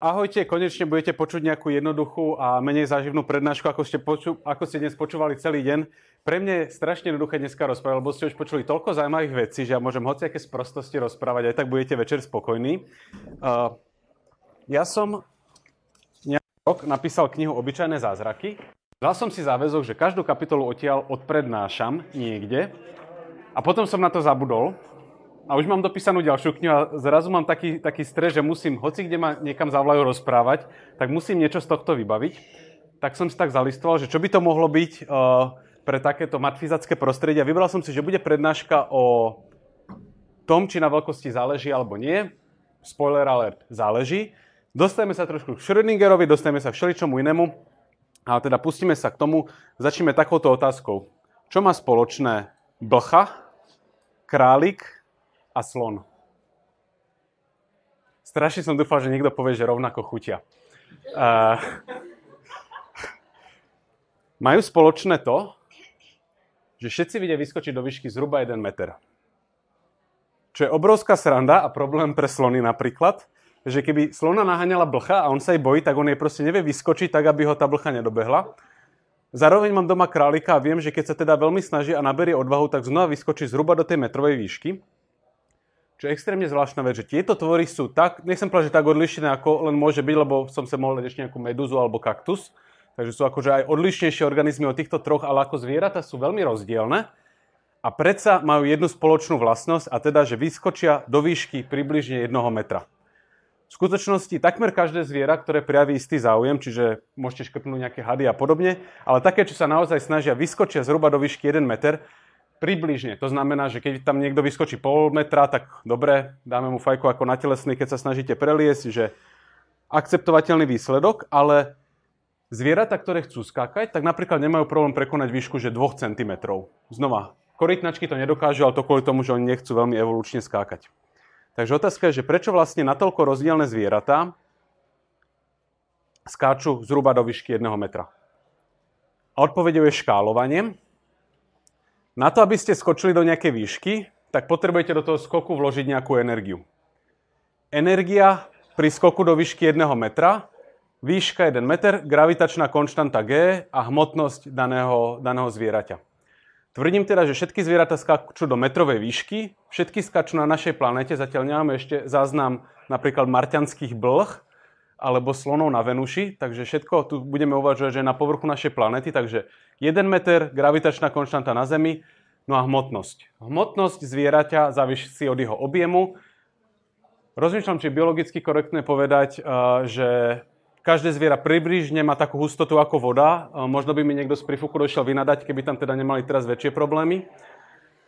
Ahojte, konečne budete počuť nejakú jednoduchú a menej záživnú prednášku, ako ste, poču, ako ste dnes počúvali celý deň. Pre mňa je strašne jednoduché dneska rozprávať, lebo ste už počuli toľko zaujímavých vecí, že ja môžem hociaké sprostosti rozprávať, aj tak budete večer spokojní. Uh, ja som nejaký rok napísal knihu Obyčajné zázraky. Dal som si záväzok, že každú kapitolu odtiaľ odprednášam niekde a potom som na to zabudol a už mám dopísanú ďalšiu knihu a zrazu mám taký, taký stres, že musím, hoci kde ma niekam zavolajú rozprávať, tak musím niečo z tohto vybaviť. Tak som si tak zalistoval, že čo by to mohlo byť uh, pre takéto matfizacké prostredie. Vybral som si, že bude prednáška o tom, či na veľkosti záleží alebo nie. Spoiler alert, záleží. Dostajeme sa trošku k Schrödingerovi, dostajeme sa k všeličomu inému. A teda pustíme sa k tomu, začneme takouto otázkou. Čo má spoločné blcha, králik a slon. Strašne som dúfal, že niekto povie, že rovnako chutia. Uh, majú spoločné to, že všetci vidia vyskočiť do výšky zhruba 1 meter. Čo je obrovská sranda a problém pre slony napríklad, že keby slona naháňala blcha a on sa jej bojí, tak on jej proste nevie vyskočiť tak, aby ho tá blcha nedobehla. Zároveň mám doma králika a viem, že keď sa teda veľmi snaží a naberie odvahu, tak znova vyskočí zhruba do tej metrovej výšky čo je extrémne zvláštna vec, že tieto tvory sú tak, nechcem povedať, že tak odlišné, ako len môže byť, lebo som sa mohol ešte nejakú medúzu alebo kaktus, takže sú akože aj odlišnejšie organizmy od týchto troch, ale ako zvieratá sú veľmi rozdielne a predsa majú jednu spoločnú vlastnosť a teda, že vyskočia do výšky približne jednoho metra. V skutočnosti takmer každé zviera, ktoré prijaví istý záujem, čiže môžete škrtnúť nejaké hady a podobne, ale také, čo sa naozaj snažia, vyskočia zhruba do výšky 1 meter, Približne. To znamená, že keď tam niekto vyskočí pol metra, tak dobre, dáme mu fajku ako na telesný, keď sa snažíte preliesť, že akceptovateľný výsledok, ale zvieratá, ktoré chcú skákať, tak napríklad nemajú problém prekonať výšku, že 2 cm. Znova, korytnačky to nedokážu, ale to kvôli tomu, že oni nechcú veľmi evolučne skákať. Takže otázka je, že prečo vlastne natoľko rozdielne zvieratá skáču zhruba do výšky 1 metra? A odpovedou je škálovanie, na to, aby ste skočili do nejakej výšky, tak potrebujete do toho skoku vložiť nejakú energiu. Energia pri skoku do výšky 1 metra, výška 1 meter, gravitačná konštanta G a hmotnosť daného, daného zvieraťa. Tvrdím teda, že všetky zvieratá skáču do metrovej výšky, všetky skáču na našej planete, zatiaľ nemáme ešte záznam napríklad marťanských blh, alebo slonov na Venuši, takže všetko tu budeme uvažovať, že je na povrchu našej planety, takže 1 meter, gravitačná konštanta na Zemi, no a hmotnosť. Hmotnosť zvieraťa závisí od jeho objemu. Rozmýšľam, či je biologicky korektné povedať, eh, že každé zviera približne má takú hustotu ako voda. Eh, možno by mi niekto z prifuku došiel vynadať, keby tam teda nemali teraz väčšie problémy.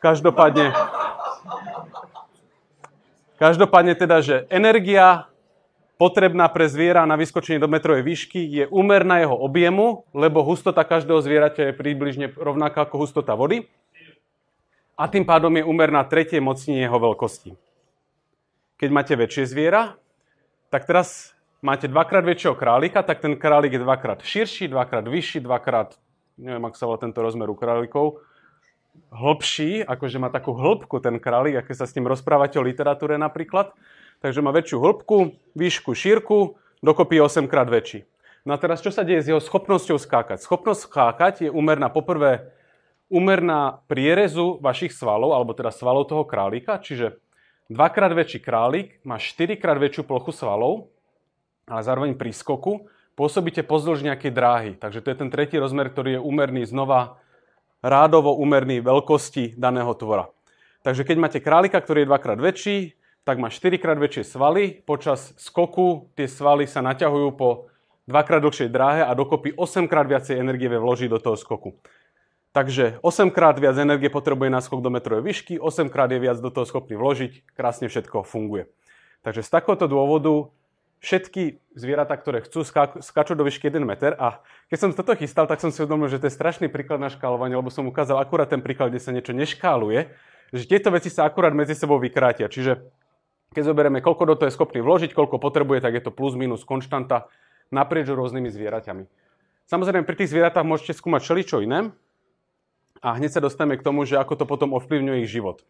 Každopádne, každopádne teda, že energia, potrebná pre zviera na vyskočenie do metrovej výšky je úmerná jeho objemu, lebo hustota každého zvieraťa je približne rovnaká ako hustota vody a tým pádom je úmerná tretie mocnine jeho veľkosti. Keď máte väčšie zviera, tak teraz máte dvakrát väčšieho králika, tak ten králik je dvakrát širší, dvakrát vyšší, dvakrát, neviem, ak sa volá tento rozmer u králikov, hlbší, akože má takú hĺbku ten králik, aké sa s ním rozprávate o literatúre napríklad. Takže má väčšiu hĺbku, výšku, šírku, dokopy 8 krát väčší. No a teraz čo sa deje s jeho schopnosťou skákať? Schopnosť skákať je úmerná poprvé úmerná prierezu vašich svalov, alebo teda svalov toho králika, čiže dvakrát väčší králik má 4 krát väčšiu plochu svalov, ale zároveň pri skoku pôsobíte pozdĺž nejakej dráhy. Takže to je ten tretí rozmer, ktorý je úmerný znova rádovo úmerný veľkosti daného tvora. Takže keď máte králika, ktorý je dvakrát väčší, tak má 4 krát väčšie svaly, počas skoku tie svaly sa naťahujú po krát dlhšej dráhe a dokopy 8 krát viacej energie vie vložiť do toho skoku. Takže 8 krát viac energie potrebuje na skok do metrovej výšky, 8 krát je viac do toho schopný vložiť, krásne všetko funguje. Takže z takéhoto dôvodu všetky zvieratá, ktoré chcú, skáču do výšky 1 meter. A keď som toto chystal, tak som si uvedomil, že to je strašný príklad na škálovanie, lebo som ukázal akurát ten príklad, kde sa niečo neškáluje, že tieto veci sa akurát medzi sebou vykrátia. Čiže keď zoberieme, koľko do toho je schopný vložiť, koľko potrebuje, tak je to plus minus konštanta naprieč rôznymi zvieraťami. Samozrejme, pri tých zvieratách môžete skúmať čo iné a hneď sa dostaneme k tomu, že ako to potom ovplyvňuje ich život.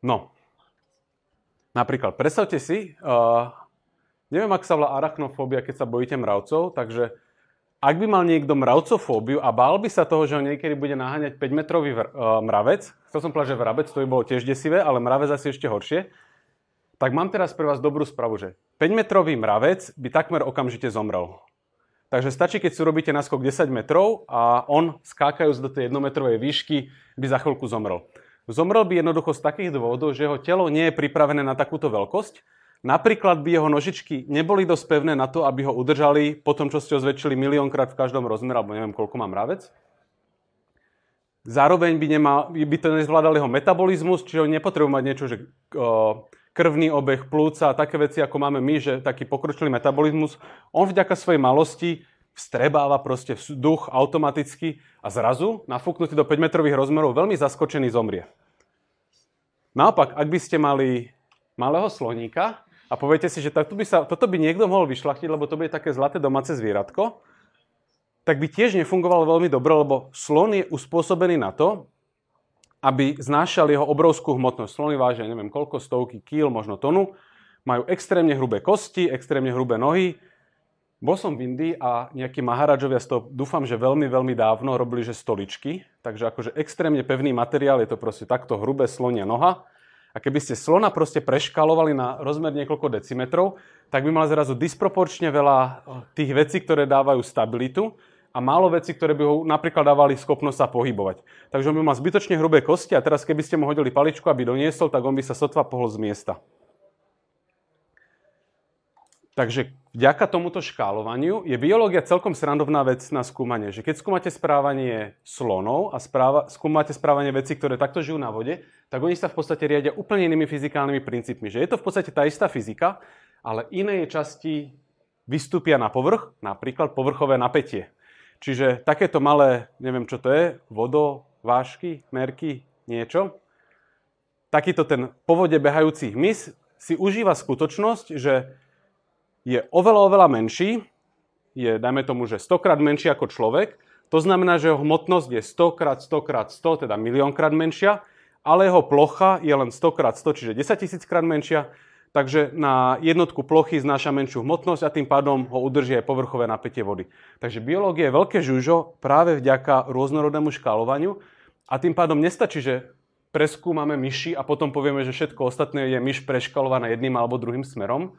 No, napríklad, predstavte si, uh, neviem, ak sa volá arachnofóbia, keď sa bojíte mravcov, takže ak by mal niekto mravcofóbiu a bál by sa toho, že ho niekedy bude naháňať 5-metrový eh, mravec, chcel som povedať, že vrabec, to by bolo tiež desivé, ale mravec asi ešte horšie, tak mám teraz pre vás dobrú spravu, že 5-metrový mravec by takmer okamžite zomrel. Takže stačí, keď si urobíte naskok 10 metrov a on, skákajúc do tej jednometrovej výšky, by za chvíľku zomrel. Zomrel by jednoducho z takých dôvodov, že jeho telo nie je pripravené na takúto veľkosť. Napríklad by jeho nožičky neboli dosť pevné na to, aby ho udržali po tom, čo ste ho zväčšili miliónkrát v každom rozmere, alebo neviem, koľko má mravec. Zároveň by, nemal, by to nezvládal jeho metabolizmus, čiže on nepotrebuje mať niečo, že uh, krvný obeh, plúca a také veci, ako máme my, že taký pokročilý metabolizmus, on vďaka svojej malosti vstrebáva proste duch automaticky a zrazu, nafúknutý do 5-metrových rozmerov, veľmi zaskočený zomrie. Naopak, ak by ste mali malého sloníka a poviete si, že tak, by sa, toto by niekto mohol vyšlachtiť, lebo to bude také zlaté domáce zvieratko, tak by tiež nefungovalo veľmi dobre, lebo slon je uspôsobený na to, aby znášali jeho obrovskú hmotnosť. Slony vážia neviem koľko, stovky kýl, možno tonu. Majú extrémne hrubé kosti, extrémne hrubé nohy. Bol som v Indii a nejakí maharadžovia z toho, dúfam, že veľmi, veľmi dávno robili, že stoličky. Takže akože extrémne pevný materiál, je to proste takto hrubé slonia noha. A keby ste slona proste preškalovali na rozmer niekoľko decimetrov, tak by mal zrazu disproporčne veľa eh, tých vecí, ktoré dávajú stabilitu a málo veci, ktoré by ho napríklad dávali schopnosť sa pohybovať. Takže on by mal zbytočne hrubé kosti a teraz keby ste mu hodili paličku, aby doniesol, tak on by sa sotva pohol z miesta. Takže vďaka tomuto škálovaniu je biológia celkom srandovná vec na skúmanie. Že keď skúmate správanie slonov a správa, skúmate správanie vecí, ktoré takto žijú na vode, tak oni sa v podstate riadia úplne inými fyzikálnymi princípmi. Že je to v podstate tá istá fyzika, ale iné časti vystúpia na povrch, napríklad povrchové napätie. Čiže takéto malé, neviem čo to je, vodo, vášky, merky, niečo. Takýto ten po vode behajúci hmyz si užíva skutočnosť, že je oveľa, oveľa menší, je, dajme tomu, že 100 krát menší ako človek, to znamená, že jeho hmotnosť je 100 krát 100 krát 100, teda miliónkrát menšia, ale jeho plocha je len 100 krát 100, čiže 10 tisíc krát menšia, takže na jednotku plochy znáša menšiu hmotnosť a tým pádom ho udrží aj povrchové napätie vody. Takže biológia je veľké žužo práve vďaka rôznorodnému škálovaniu a tým pádom nestačí, že preskúmame myši a potom povieme, že všetko ostatné je myš preškalovaná jedným alebo druhým smerom.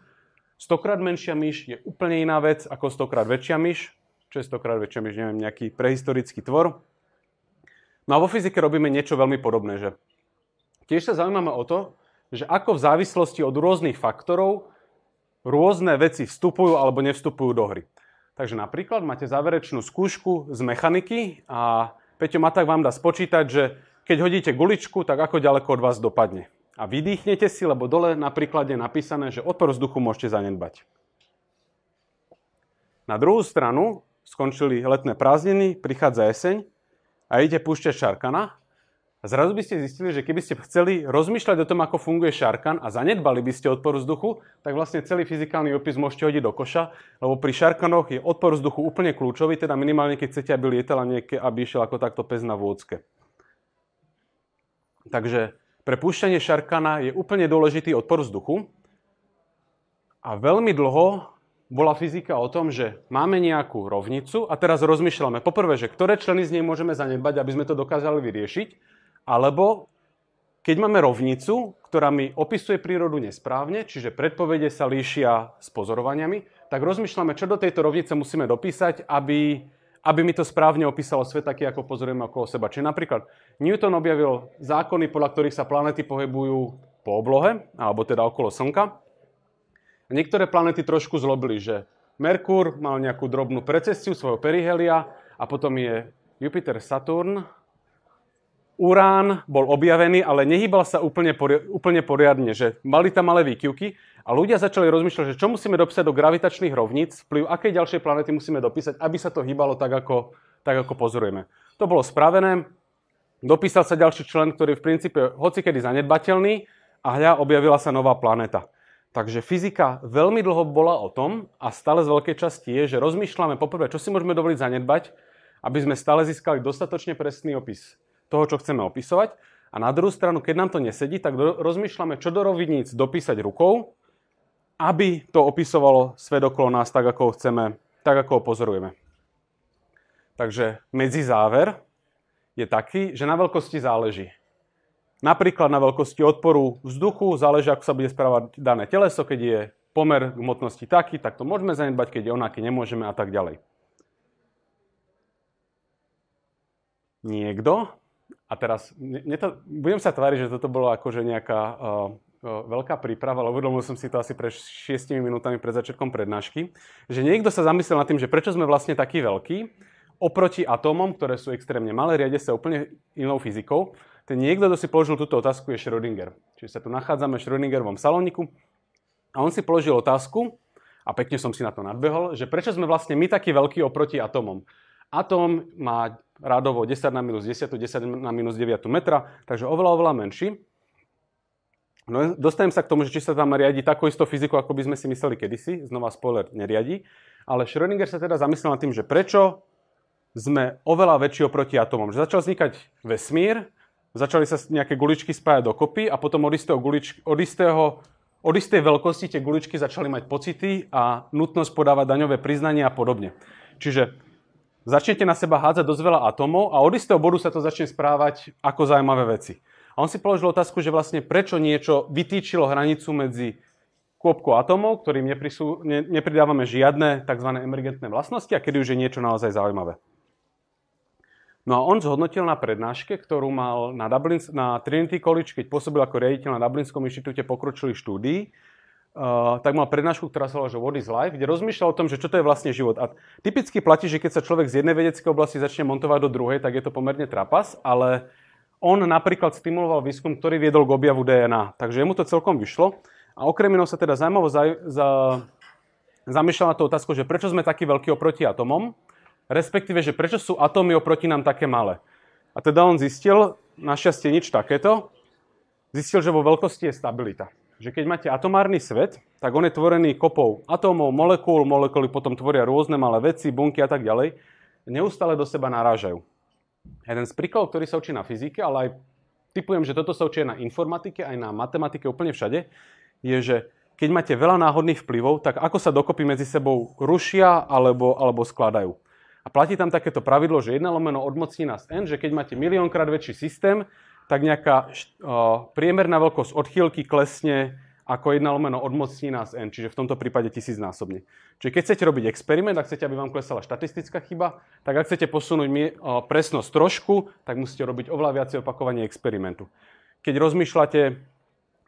Stokrát menšia myš je úplne iná vec ako stokrát väčšia myš, čo je stokrát väčšia myš, neviem, nejaký prehistorický tvor. No a vo fyzike robíme niečo veľmi podobné, že tiež sa zaujímame o to, že ako v závislosti od rôznych faktorov rôzne veci vstupujú alebo nevstupujú do hry. Takže napríklad máte záverečnú skúšku z mechaniky a Peťo Matak vám dá spočítať, že keď hodíte guličku, tak ako ďaleko od vás dopadne. A vydýchnete si, lebo dole napríklad je napísané, že odpor vzduchu môžete zanedbať. Na druhú stranu skončili letné prázdniny, prichádza jeseň a idete púšťať Šarkana a zrazu by ste zistili, že keby ste chceli rozmýšľať o tom, ako funguje šarkan a zanedbali by ste odpor vzduchu, tak vlastne celý fyzikálny opis môžete hodiť do koša, lebo pri šarkanoch je odpor vzduchu úplne kľúčový, teda minimálne keď chcete, aby lietala a aby išiel ako takto pes na vôcke. Takže pre púšťanie šarkana je úplne dôležitý odpor vzduchu. A veľmi dlho bola fyzika o tom, že máme nejakú rovnicu a teraz rozmýšľame poprvé, že ktoré členy z nej môžeme zanedbať, aby sme to dokázali vyriešiť alebo keď máme rovnicu, ktorá mi opisuje prírodu nesprávne, čiže predpovede sa líšia s pozorovaniami, tak rozmýšľame, čo do tejto rovnice musíme dopísať, aby, aby mi to správne opísalo svet taký, ako pozorujeme okolo seba. Čiže napríklad Newton objavil zákony, podľa ktorých sa planety pohybujú po oblohe, alebo teda okolo Slnka. Niektoré planety trošku zlobili, že Merkur mal nejakú drobnú precestiu svojho perihelia a potom je Jupiter, Saturn, urán bol objavený, ale nehýbal sa úplne, pori- úplne poriadne, že mali tam malé výkyvky a ľudia začali rozmýšľať, že čo musíme dopísať do gravitačných rovníc, vplyv akej ďalšej planety musíme dopísať, aby sa to hýbalo tak, ako, tak, ako pozorujeme. To bolo spravené, dopísal sa ďalší člen, ktorý v princípe hocikedy zanedbateľný a hľa objavila sa nová planéta. Takže fyzika veľmi dlho bola o tom a stále z veľkej časti je, že rozmýšľame poprvé, čo si môžeme dovoliť zanedbať, aby sme stále získali dostatočne presný opis toho, čo chceme opisovať. A na druhú stranu, keď nám to nesedí, tak do, rozmýšľame, čo do roviníc dopísať rukou, aby to opisovalo svet okolo nás tak, ako ho chceme, tak, ako ho pozorujeme. Takže medzi záver je taký, že na veľkosti záleží. Napríklad na veľkosti odporu vzduchu záleží, ako sa bude správať dané teleso, keď je pomer hmotnosti taký, tak to môžeme zanedbať, keď je onaký, nemôžeme a tak ďalej. Niekto a teraz, mne to, budem sa tváriť, že toto bolo akože nejaká uh, uh, veľká príprava, ale uvedomil som si to asi pred 6 minútami pred začiatkom prednášky, že niekto sa zamyslel nad tým, že prečo sme vlastne takí veľkí, oproti atómom, ktoré sú extrémne malé, riade sa úplne inou fyzikou. Ten niekto, kto si položil túto otázku, je Schrödinger. Čiže sa tu nachádzame v Schrödingerovom salóniku a on si položil otázku, a pekne som si na to nadbehol, že prečo sme vlastne my takí veľkí oproti atómom. Atóm má radovo 10 na minus 10, 10 na minus 9 metra, takže oveľa, oveľa menší. No, dostanem sa k tomu, že či sa tam riadi takou istou fyzikou, ako by sme si mysleli kedysi. Znova spoiler, neriadi. Ale Schrödinger sa teda zamyslel nad tým, že prečo sme oveľa väčší oproti atomom. Že začal vznikať vesmír, začali sa nejaké guličky spájať dokopy a potom od, istého guličky, od, istého, od istej veľkosti tie guličky začali mať pocity a nutnosť podávať daňové priznania a podobne. Čiže začnete na seba hádzať dosť veľa atomov a od istého bodu sa to začne správať ako zaujímavé veci. A on si položil otázku, že vlastne prečo niečo vytýčilo hranicu medzi kôpku atomov, ktorým neprisú, ne, nepridávame žiadne tzv. emergentné vlastnosti a kedy už je niečo naozaj zaujímavé. No a on zhodnotil na prednáške, ktorú mal na, Dublin, na Trinity College, keď pôsobil ako riaditeľ na Dublinskom inštitúte pokročilých štúdií, Uh, tak mal prednášku, ktorá sa volá, že What is life, kde rozmýšľal o tom, že čo to je vlastne život. A typicky platí, že keď sa človek z jednej vedeckej oblasti začne montovať do druhej, tak je to pomerne trapas, ale on napríklad stimuloval výskum, ktorý viedol k objavu DNA. Takže mu to celkom vyšlo. A okrem iného sa teda zaujímavo za, za, zamýšľal na tú otázku, že prečo sme takí veľkí oproti atomom, respektíve, že prečo sú atómy oproti nám také malé. A teda on zistil, našťastie nič takéto, zistil, že vo veľkosti je stabilita že keď máte atomárny svet, tak on je tvorený kopou atómov, molekúl, molekuly potom tvoria rôzne malé veci, bunky a tak ďalej, neustále do seba narážajú. Jeden z príkladov, ktorý sa učí na fyzike, ale aj typujem, že toto sa učí aj na informatike, aj na matematike, úplne všade, je, že keď máte veľa náhodných vplyvov, tak ako sa dokopy medzi sebou rušia alebo, alebo skladajú. A platí tam takéto pravidlo, že 1 lomeno odmocní nás n, že keď máte miliónkrát väčší systém, tak nejaká priemerná veľkosť odchýlky klesne ako 1 lomeno od nás, z n, čiže v tomto prípade tisícnásobne. Čiže keď chcete robiť experiment, ak chcete, aby vám klesala štatistická chyba, tak ak chcete posunúť presnosť trošku, tak musíte robiť oveľa viacej opakovanie experimentu. Keď rozmýšľate,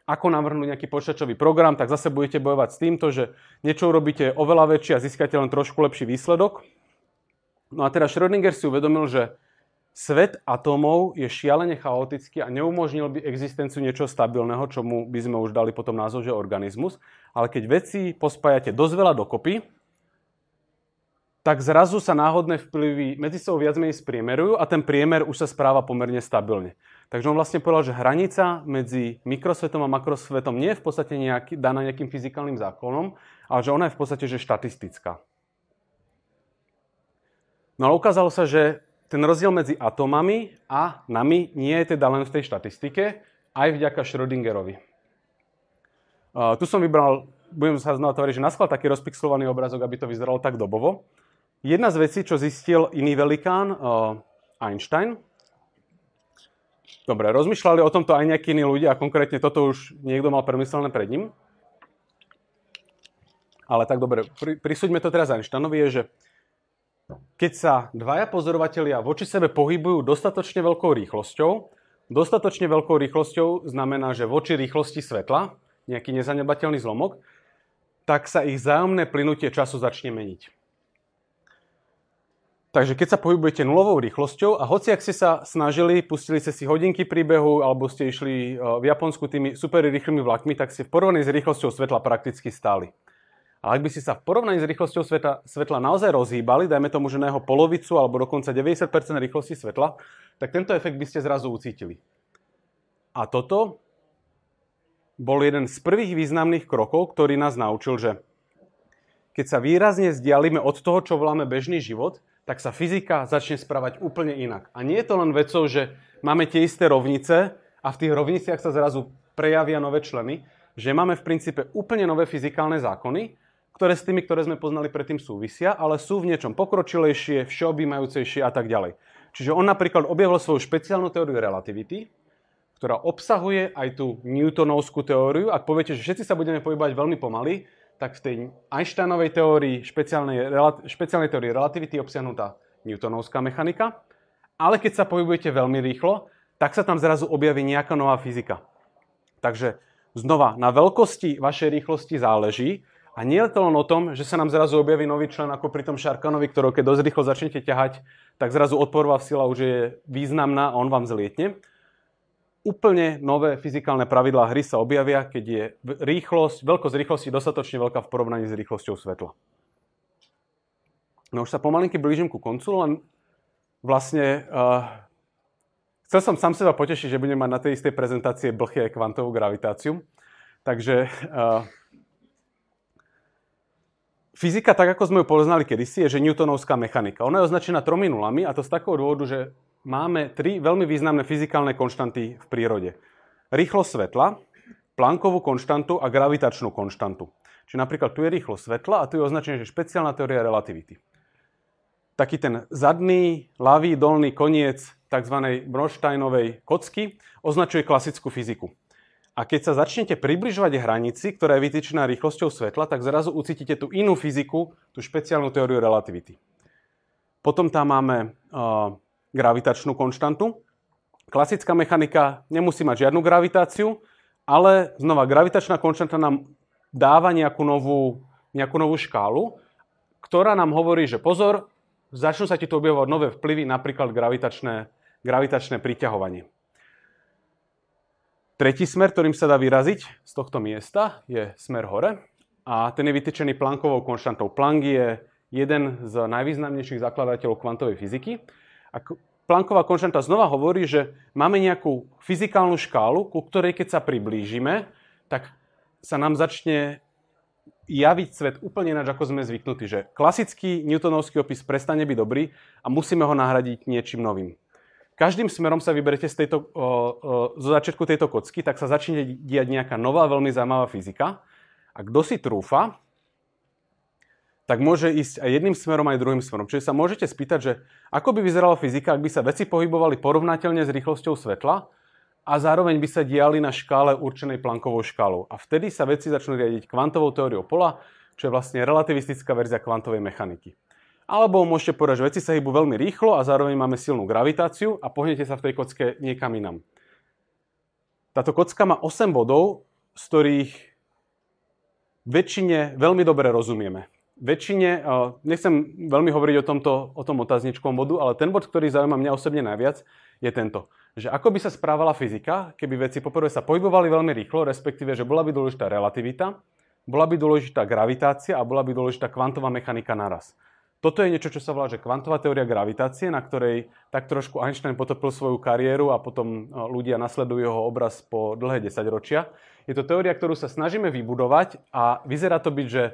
ako navrhnúť nejaký počítačový program, tak zase budete bojovať s týmto, že niečo urobíte oveľa väčšie a získate len trošku lepší výsledok. No a teraz Schrödinger si uvedomil, že Svet atómov je šialene chaotický a neumožnil by existenciu niečo stabilného, čomu by sme už dali potom názov, že organizmus. Ale keď veci pospájate dosť veľa dokopy, tak zrazu sa náhodné vplyvy medzi sebou viac menej spriemerujú a ten priemer už sa správa pomerne stabilne. Takže on vlastne povedal, že hranica medzi mikrosvetom a makrosvetom nie je v podstate nejaký, daná nejakým fyzikálnym zákonom, ale že ona je v podstate že štatistická. No ale ukázalo sa, že ten rozdiel medzi atomami a nami nie je teda len v tej štatistike, aj vďaka Schrödingerovi. Uh, tu som vybral, budem sa znova tvoriť, že naschval taký rozpixlovaný obrazok, aby to vyzeralo tak dobovo. Jedna z vecí, čo zistil iný velikán, uh, Einstein, Dobre, rozmýšľali o tomto aj nejakí iní ľudia a konkrétne toto už niekto mal premyslené pred ním. Ale tak dobre, prisúďme to teraz Einsteinovi, je, že keď sa dvaja pozorovatelia voči sebe pohybujú dostatočne veľkou rýchlosťou, dostatočne veľkou rýchlosťou znamená, že voči rýchlosti svetla, nejaký nezanebateľný zlomok, tak sa ich zájomné plynutie času začne meniť. Takže keď sa pohybujete nulovou rýchlosťou a hoci ak ste sa snažili, pustili ste si hodinky príbehu alebo ste išli eh, v Japonsku tými super rýchlymi vlakmi, tak ste v porovnaní s rýchlosťou svetla prakticky stáli. Ale ak by ste sa v porovnaní s rýchlosťou svetla, svetla naozaj rozhýbali, dajme tomu, že na jeho polovicu alebo dokonca 90% rýchlosti svetla, tak tento efekt by ste zrazu ucítili. A toto bol jeden z prvých významných krokov, ktorý nás naučil, že keď sa výrazne vzdialíme od toho, čo voláme bežný život, tak sa fyzika začne správať úplne inak. A nie je to len vecou, že máme tie isté rovnice a v tých rovniciach sa zrazu prejavia nové členy, že máme v princípe úplne nové fyzikálne zákony, ktoré s tými, ktoré sme poznali predtým súvisia, ale sú v niečom pokročilejšie, všeobjímajúcejšie a tak ďalej. Čiže on napríklad objavil svoju špeciálnu teóriu relativity, ktorá obsahuje aj tú Newtonovskú teóriu. Ak poviete, že všetci sa budeme pohybovať veľmi pomaly, tak v tej Einsteinovej teórii, špeciálnej, špeciálnej teórii relativity je obsiahnutá Newtonovská mechanika. Ale keď sa pohybujete veľmi rýchlo, tak sa tam zrazu objaví nejaká nová fyzika. Takže znova, na veľkosti vašej rýchlosti záleží, a nie je to len o tom, že sa nám zrazu objaví nový člen ako pri tom Šarkanovi, ktorého keď dosť rýchlo začnete ťahať, tak zrazu odporová sila už je významná a on vám zlietne. Úplne nové fyzikálne pravidlá hry sa objavia, keď je rýchlosť, veľkosť rýchlosti dostatočne veľká v porovnaní s rýchlosťou svetla. No už sa pomalinky blížim ku koncu, len vlastne uh, chcel som sám seba potešiť, že budem mať na tej istej prezentácie blchy aj kvantovú gravitáciu. Takže uh, Fyzika, tak ako sme ju poznali kedysi, je, že newtonovská mechanika. Ona je označená tromi nulami a to z takého dôvodu, že máme tri veľmi významné fyzikálne konštanty v prírode. Rýchlosť svetla, plankovú konštantu a gravitačnú konštantu. Čiže napríklad tu je rýchlosť svetla a tu je označené, že špeciálna teória relativity. Taký ten zadný, ľavý, dolný koniec tzv. Bronsteinovej kocky označuje klasickú fyziku. A keď sa začnete približovať hranici, ktorá je vytýčená rýchlosťou svetla, tak zrazu ucítite tú inú fyziku, tú špeciálnu teóriu relativity. Potom tam máme uh, gravitačnú konštantu. Klasická mechanika nemusí mať žiadnu gravitáciu, ale znova gravitačná konštanta nám dáva nejakú novú, nejakú novú škálu, ktorá nám hovorí, že pozor, začnú sa ti tu objavovať nové vplyvy, napríklad gravitačné, gravitačné priťahovanie. Tretí smer, ktorým sa dá vyraziť z tohto miesta, je smer hore a ten je vytečený Plankovou konštantou. Plank je jeden z najvýznamnejších zakladateľov kvantovej fyziky. A Planková konštanta znova hovorí, že máme nejakú fyzikálnu škálu, ku ktorej keď sa priblížime, tak sa nám začne javiť svet úplne ináč, ako sme zvyknutí. Že klasický newtonovský opis prestane byť dobrý a musíme ho nahradiť niečím novým každým smerom sa vyberete z tejto, uh, uh, zo začiatku tejto kocky, tak sa začne diať nejaká nová, veľmi zaujímavá fyzika. A kto si trúfa, tak môže ísť aj jedným smerom, aj druhým smerom. Čiže sa môžete spýtať, že ako by vyzerala fyzika, ak by sa veci pohybovali porovnateľne s rýchlosťou svetla a zároveň by sa diali na škále určenej plankovou škálou. A vtedy sa veci začnú riadiť kvantovou teóriou pola, čo je vlastne relativistická verzia kvantovej mechaniky. Alebo môžete povedať, že veci sa hýbu veľmi rýchlo a zároveň máme silnú gravitáciu a pohnete sa v tej kocke niekam inam. Táto kocka má 8 bodov, z ktorých väčšine veľmi dobre rozumieme. Väčšine, eh, nechcem veľmi hovoriť o, tomto, o tom otázničkom bodu, ale ten bod, ktorý zaujíma mňa osobne najviac, je tento. Že ako by sa správala fyzika, keby veci poprvé sa pohybovali veľmi rýchlo, respektíve, že bola by dôležitá relativita, bola by dôležitá gravitácia a bola by dôležitá kvantová mechanika naraz. Toto je niečo, čo sa volá, že kvantová teória gravitácie, na ktorej tak trošku Einstein potopil svoju kariéru a potom e, ľudia nasledujú jeho obraz po dlhé desaťročia. Je to teória, ktorú sa snažíme vybudovať a vyzerá to byť, že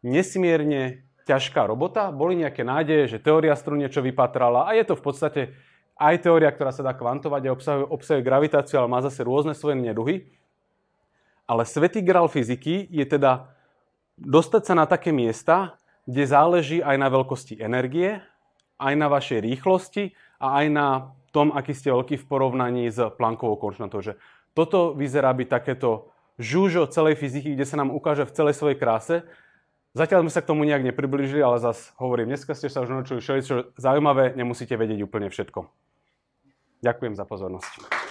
nesmierne ťažká robota. Boli nejaké nádeje, že teória strun niečo vypatrala a je to v podstate aj teória, ktorá sa dá kvantovať a obsahuje, obsahuje gravitáciu, ale má zase rôzne svoje neduhy. Ale svetý grál fyziky je teda dostať sa na také miesta, kde záleží aj na veľkosti energie, aj na vašej rýchlosti a aj na tom, aký ste veľký v porovnaní s plankovou konštantou. Že toto vyzerá byť takéto žúžo celej fyziky, kde sa nám ukáže v celej svojej kráse. Zatiaľ sme sa k tomu nejak nepriblížili, ale zas hovorím, dneska ste sa už naučili všetko zaujímavé, nemusíte vedieť úplne všetko. Ďakujem za pozornosť.